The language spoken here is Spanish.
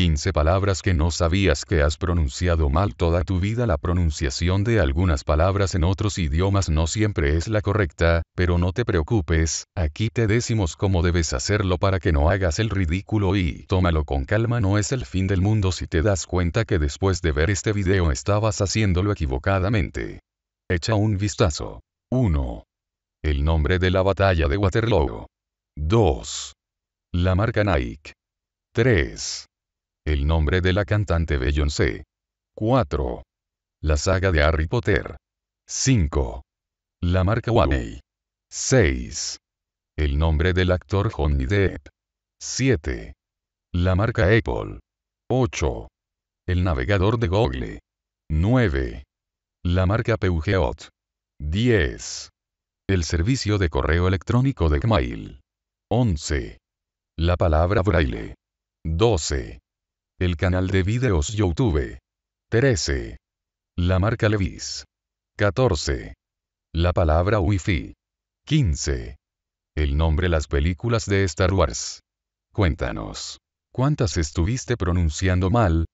15 palabras que no sabías que has pronunciado mal toda tu vida. La pronunciación de algunas palabras en otros idiomas no siempre es la correcta, pero no te preocupes, aquí te decimos cómo debes hacerlo para que no hagas el ridículo y tómalo con calma. No es el fin del mundo si te das cuenta que después de ver este video estabas haciéndolo equivocadamente. Echa un vistazo. 1. El nombre de la batalla de Waterloo. 2. La marca Nike. 3. El nombre de la cantante Beyoncé. 4. La saga de Harry Potter. 5. La marca Huawei. 6. El nombre del actor Johnny Depp. 7. La marca Apple. 8. El navegador de Google. 9. La marca Peugeot. 10. El servicio de correo electrónico de Gmail. 11. La palabra braille. 12. El canal de videos YouTube. 13. La marca Levis. 14. La palabra Wi-Fi. 15. El nombre Las películas de Star Wars. Cuéntanos. ¿Cuántas estuviste pronunciando mal?